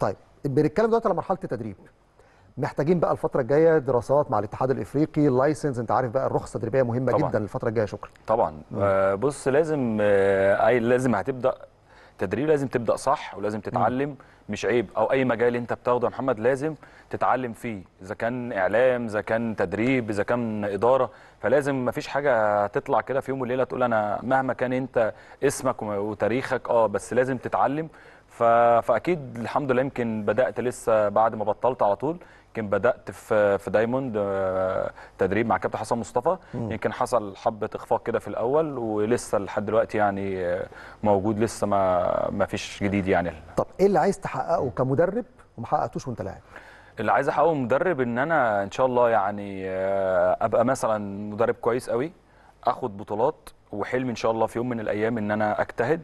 طيب بنتكلم دلوقتي على مرحله التدريب محتاجين بقى الفتره الجايه دراسات مع الاتحاد الافريقي اللايسنس انت عارف بقى الرخصه التدريبيه مهمه طبعًا. جدا الفتره الجايه شكرا طبعا آه، بص لازم آه، اي لازم هتبدا تدريب لازم تبدا صح ولازم تتعلم م. مش عيب او اي مجال انت بتاخده يا محمد لازم تتعلم فيه اذا كان اعلام اذا كان تدريب اذا كان اداره فلازم ما فيش حاجه تطلع كده في يوم وليله تقول انا مهما كان انت اسمك وتاريخك اه بس لازم تتعلم فاكيد الحمد لله يمكن بدات لسه بعد ما بطلت على طول يمكن بدات في في دايموند آه، تدريب مع كابتن حسن مصطفى يمكن حصل حبه اخفاق كده في الاول ولسه لحد دلوقتي يعني آه، موجود لسه ما ما فيش جديد يعني طب ايه اللي عايز تحققه كمدرب وما حققتوش وانت لاعب اللي عايز احققه مدرب ان انا ان شاء الله يعني آه، ابقى مثلا مدرب كويس قوي اخد بطولات وحلمي ان شاء الله في يوم من الايام ان انا اجتهد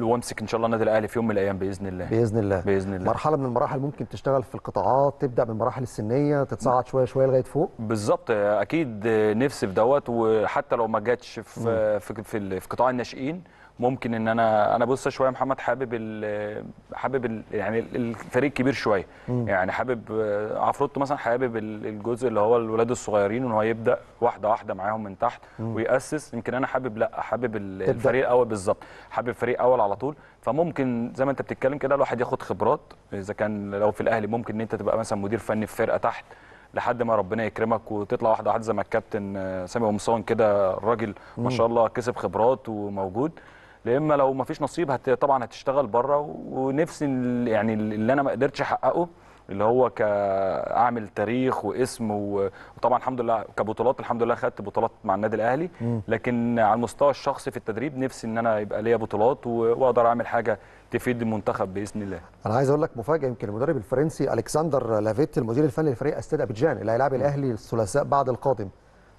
وامسك ان شاء الله النادي الاهلي في يوم من الايام باذن الله باذن الله باذن الله مرحله من المراحل ممكن تشتغل في القطاعات تبدا بالمراحل السنيه تتصعد شويه شويه لغايه فوق بالظبط اكيد نفسي في دوت وحتى لو ما جاتش في, في في في قطاع الناشئين ممكن ان انا انا بص شويه محمد حابب الـ حابب الـ يعني الفريق كبير شويه يعني حابب آه، عفروتو مثلا حابب الجزء اللي هو الولاد الصغيرين ان هو يبدا واحده واحده معاهم من تحت ويأسس يمكن انا حابب لا حابب الفريق الاول بالظبط حابب فريق اول على طول فممكن زي ما انت بتتكلم كده الواحد ياخد خبرات اذا كان لو في الاهلي ممكن ان انت تبقى مثلا مدير فني في فرقه تحت لحد ما ربنا يكرمك وتطلع واحده واحده زي ما الكابتن آه، سامي قمصان كده الراجل ما شاء الله كسب خبرات وموجود لا اما لو ما فيش نصيب هت طبعا هتشتغل بره ونفسي يعني اللي انا ما قدرتش احققه اللي هو كاعمل تاريخ واسم وطبعا الحمد لله كبطولات الحمد لله خدت بطولات مع النادي الاهلي لكن على المستوى الشخصي في التدريب نفسي ان انا يبقى ليا بطولات واقدر اعمل حاجه تفيد المنتخب باذن الله انا عايز اقول لك مفاجاه يمكن المدرب الفرنسي الكسندر لافيت المدير الفني للفريق استاد ابيجان اللي هيلاعب الاهلي الثلاثاء بعد القادم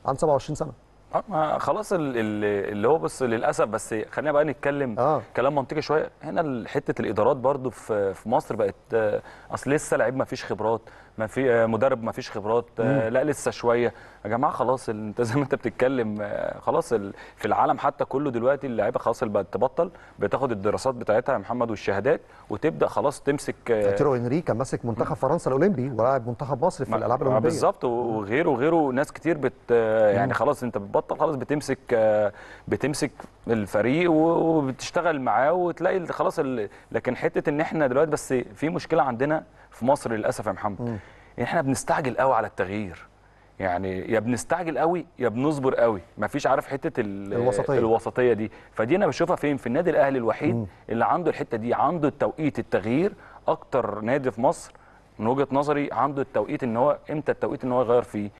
عن 27 سنه آه، ما خلاص اللي هو بص للاسف بس خلينا بقى نتكلم آه. كلام منطقي شويه هنا حته الادارات برضو في في مصر بقت آه، اصل لسه لعيب ما فيش خبرات ما في آه، مدرب ما فيش خبرات مم. لا لسه شويه يا جماعه خلاص انت زي ما انت بتتكلم خلاص في العالم حتى كله دلوقتي اللعيبه خلاص بقت تبطل بتاخد الدراسات بتاعتها يا محمد والشهادات وتبدا خلاص تمسك تيرو هنري كان ماسك منتخب فرنسا الاولمبي ولاعب منتخب مصر في الالعاب الاولمبيه بالظبط وغيره وغيره ناس كتير بت يعني خلاص انت بتبطل بتبطل خلاص بتمسك بتمسك الفريق وبتشتغل معاه وتلاقي خلاص لكن حته ان احنا دلوقتي بس في مشكله عندنا في مصر للاسف يا محمد ان احنا بنستعجل قوي على التغيير يعني يا بنستعجل قوي يا بنصبر قوي مفيش عارف حته الوسطيه الوسطيه دي فدي انا بشوفها فين في النادي الاهلي الوحيد م. اللي عنده الحته دي عنده التوقيت التغيير اكتر نادي في مصر من وجهه نظري عنده التوقيت ان هو امتى التوقيت ان هو يغير فيه